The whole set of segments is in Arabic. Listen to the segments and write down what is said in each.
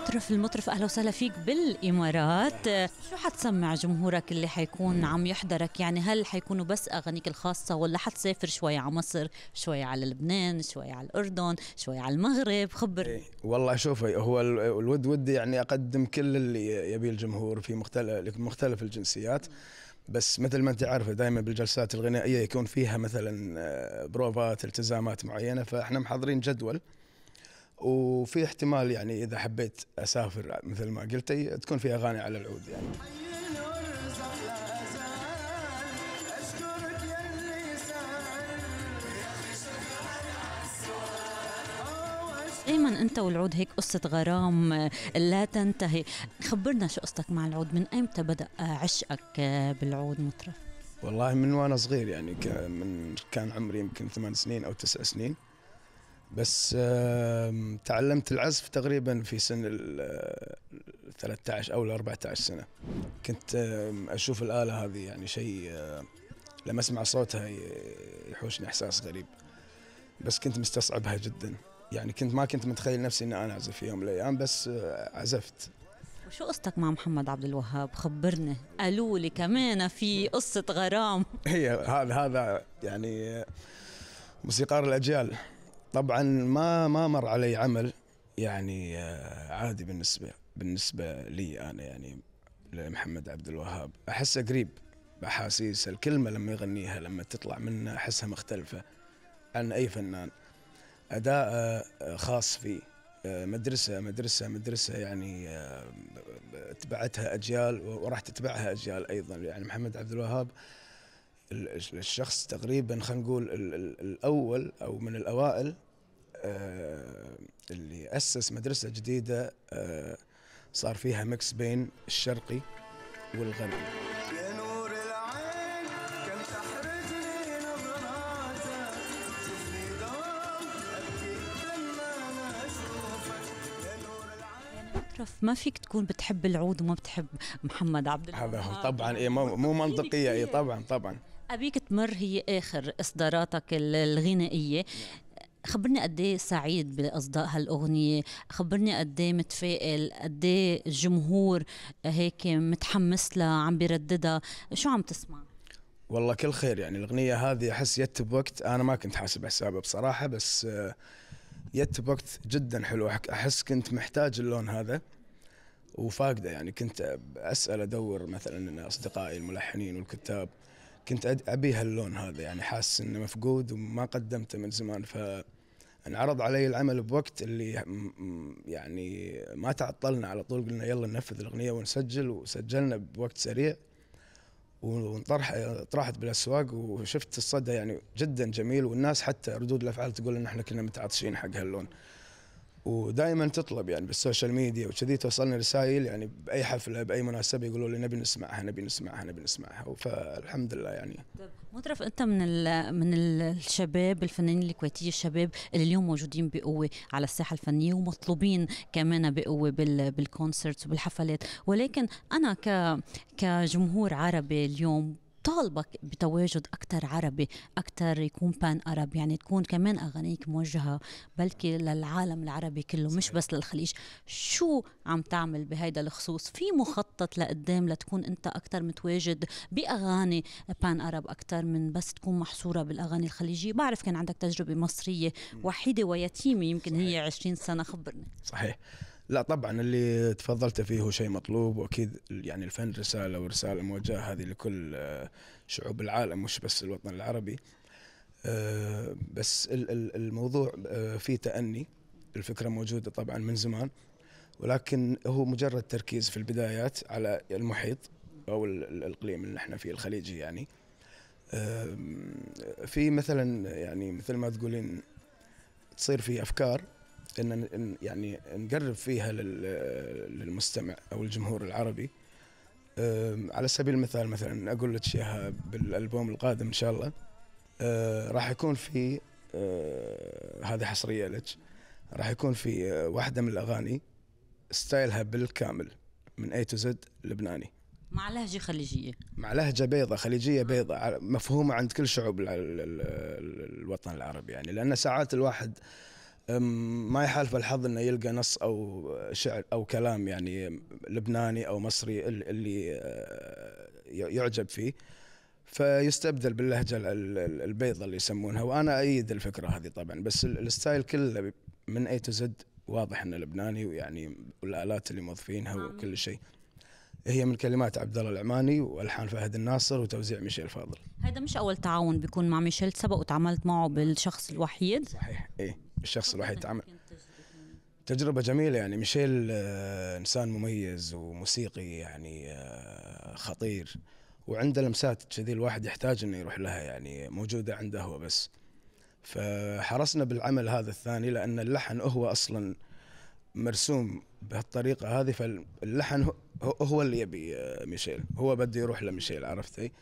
المطرف المطرف اهلا وسهلا فيك بالامارات شو حتسمع جمهورك اللي حيكون عم يحضرك يعني هل حيكونوا بس اغانيك الخاصه ولا حتسافر شوي على مصر شوي على لبنان شوي على الاردن شوي على المغرب خبر إيه والله شوف هو الود ودي يعني اقدم كل اللي يبيه الجمهور في مختلف مختلف الجنسيات بس مثل ما انت عارفه دائما بالجلسات الغنائيه يكون فيها مثلا آه، بروفات التزامات معينه فاحنا محضرين جدول وفي احتمال يعني اذا حبيت اسافر مثل ما قلتي تكون في اغاني على العود يعني دائما انت والعود هيك قصه غرام لا تنتهي خبرنا شو قصتك مع العود من ايمتى بدا عشقك بالعود مطرف والله من وانا صغير يعني من كان عمري يمكن ثمان سنين او تسع سنين بس تعلمت العزف تقريبا في سن ال 13 آه، او ال 14 سنه كنت اشوف الاله هذه يعني شيء آه، لما اسمع صوتها يحوشني احساس غريب بس كنت مستصعبها جدا يعني كنت ما كنت متخيل نفسي اني انا اعزف في يوم من الايام بس آه، عزفت شو قصتك مع محمد عبد الوهاب خبرنا قالوا لي كمان في قصه غرام هي هذا هذا يعني موسيقار الاجيال طبعا ما ما مر علي عمل يعني آه، عادي بالنسبه بالنسبه لي انا يعني لمحمد عبد الوهاب احسه قريب باحاسيسه الكلمه لما يغنيها لما تطلع منه احسها مختلفه عن اي فنان اداء آه، خاص فيه آه، مدرسة مدرسة مدرسة يعني تبعتها أجيال وراح تتبعها أجيال أيضا يعني محمد عبد الوهاب الشخص تقريبا خلينا نقول الاول او من الاوائل آه، اللي اسس مدرسه جديده آه، صار فيها ميكس بين الشرقي والغربي ما فيك تكون بتحب العود وما بتحب محمد عبد الله هذا طبعا إيه مو منطقيه اي طبعا طبعا أبيك تمر هي آخر إصداراتك الغنائية نعم. خبرني قد إيه سعيد باصداء هالاغنيه خبرني قد إيه متفائل قد إيه الجمهور هيك متحمس لها عم بيرددها شو عم تسمع والله كل خير يعني الاغنيه هذه احس جت بوقت انا ما كنت حاسب حسابها بصراحه بس جت آه، بوقت جدا حلو احس كنت محتاج اللون هذا وفاقده يعني كنت اسال ادور مثلا اصدقائي الملحنين والكتاب كنت ابي هاللون هذا يعني حاسس انه مفقود وما قدمته من زمان ف انعرض علي العمل بوقت اللي يعني ما تعطلنا على طول قلنا يلا ننفذ الاغنيه ونسجل وسجلنا بوقت سريع وانطرح طرحت بالاسواق وشفت الصدى يعني جدا جميل والناس حتى ردود الافعال تقول ان احنا كنا متعطشين حق هاللون ودائما تطلب يعني بالسوشيال ميديا وكذي توصلني رسائل يعني باي حفله باي مناسبه يقولوا لي نبي نسمعها نبي نسمعها نبي نسمعها فالحمد لله يعني طيب، مترف انت من من الشباب الفنانين الكويتيه الشباب اللي اليوم موجودين بقوه على الساحه الفنيه ومطلوبين كمان بقوه بالكونسرت وبالحفلات ولكن انا ك كجمهور عربي اليوم طالبك بتواجد أكثر عربي أكثر يكون بان أرب يعني تكون كمان أغانيك موجهة بلكي للعالم العربي كله صحيح. مش بس للخليج شو عم تعمل بهيدا الخصوص في مخطط لقدام لتكون أنت أكثر متواجد بأغاني بان أرب أكثر من بس تكون محصورة بالأغاني الخليجية بعرف كان عندك تجربة مصرية وحيدة ويتيمة يمكن صحيح. هي 20 سنة خبرني صحيح لا طبعا اللي تفضلت فيه هو شيء مطلوب واكيد يعني الفن رساله ورساله موجهه هذه لكل آه، شعوب العالم مش بس الوطن العربي آه، بس الموضوع آه، فيه تأني الفكرة موجودة طبعا من زمان ولكن هو مجرد تركيز في البدايات على المحيط أو الإقليم اللي احنا فيه الخليجي يعني في مثلا يعني مثل ما تقولين تصير في أفكار ان يعني نقرب فيها للمستمع او الجمهور العربي على سبيل المثال مثلا اقول لك اياها بالالبوم القادم ان شاء الله أه، راح يكون في أه، هذه حصريه لك راح يكون في أه، واحده من الاغاني ستايلها بالكامل من اي تو زد لبناني مع لهجه خليجيه مع لهجه بيضة خليجيه بيضة مفهومه عند كل شعوب الوطن العربي يعني لان ساعات الواحد ما يحالف الحظ انه يلقى نص او شعر او كلام يعني لبناني او مصري اللي آه، يعجب فيه فيستبدل باللهجه البيضة اللي يسمونها وانا ايد الفكره هذه طبعا بس الستايل كله من اي تو زد واضح انه لبناني ويعني والالات اللي موظفينها وكل شيء هي من كلمات عبد الله العماني والحان فهد الناصر وتوزيع ميشيل فاضل هذا مش اول تعاون بيكون مع ميشيل سبق وتعاملت معه بالشخص الوحيد صحيح ايه الشخص الواحد يتعامل تجربة جميلة يعني ميشيل آه، إنسان مميز وموسيقي يعني آه، خطير وعنده لمسات كذي الواحد يحتاج إنه يروح لها يعني موجودة عنده هو بس فحرصنا بالعمل هذا الثاني لأن اللحن هو أصلا مرسوم بهالطريقة هذه فاللحن هو اللي يبي آه، ميشيل هو بده يروح لميشيل عرفتي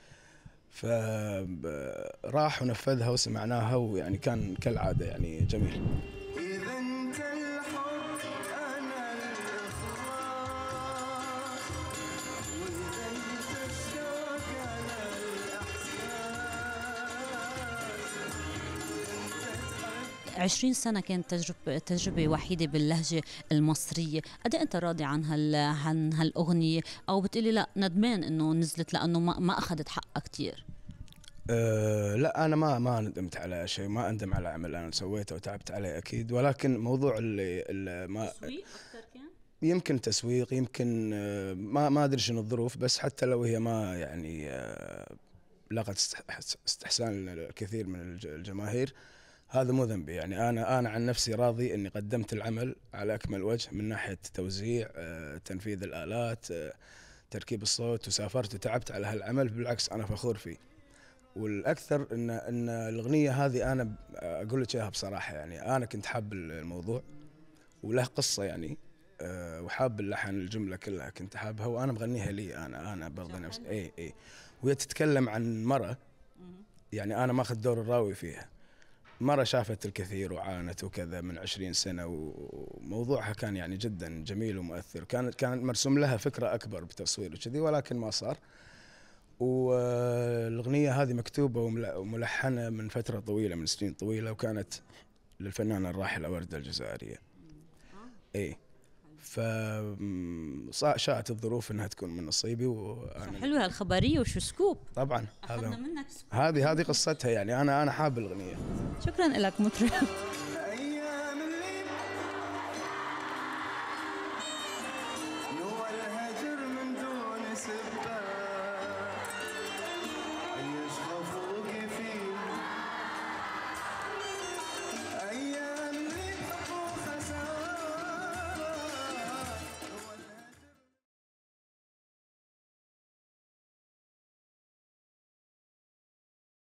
فراح ونفذها وسمعناها ويعني كان كالعاده يعني جميل 20 سنه كانت تجربه تجربه وحيده باللهجه المصريه قد إيه انت راضي عن هال عن هالاغنيه او بتقولي لا ندمان انه نزلت لانه ما, ما اخذت حقها كثير أه لا انا ما ما ندمت على شيء ما اندم على عمل انا سويته وتعبت عليه اكيد ولكن موضوع اللي, اللي ما تسويق اكثر كان يمكن تسويق يمكن أه، ما ما ادري شنو الظروف بس حتى لو هي ما يعني أه، لقت استحسان الكثير من الجماهير هذا مو ذنبي يعني انا انا عن نفسي راضي اني قدمت العمل على اكمل وجه من ناحيه توزيع آه، تنفيذ الالات آه، تركيب الصوت وسافرت وتعبت على هالعمل بالعكس انا فخور فيه والاكثر ان ان الاغنيه هذه انا اقول لك اياها بصراحه يعني انا كنت حاب الموضوع وله قصه يعني آه، وحاب اللحن الجمله كلها كنت حابها وانا مغنيها لي انا انا برضه نفسي اي اي وهي تتكلم عن مره يعني انا ماخذ دور الراوي فيها مرة شافت الكثير وعانت وكذا من عشرين سنة وموضوعها كان يعني جدا جميل ومؤثر كان كان مرسوم لها فكرة أكبر بتصوير وكذي ولكن ما صار والأغنية هذه مكتوبة وملحنة من فترة طويلة من سنين طويلة وكانت للفنانة الراحلة وردة الجزائرية آه. إيه ف شاءت الظروف انها تكون من نصيبي وانا حلوه الخبريه وشو سكوب طبعا هذا منك سكوب. هذه هذه قصتها يعني انا انا حاب الاغنيه شكرا لك مطرب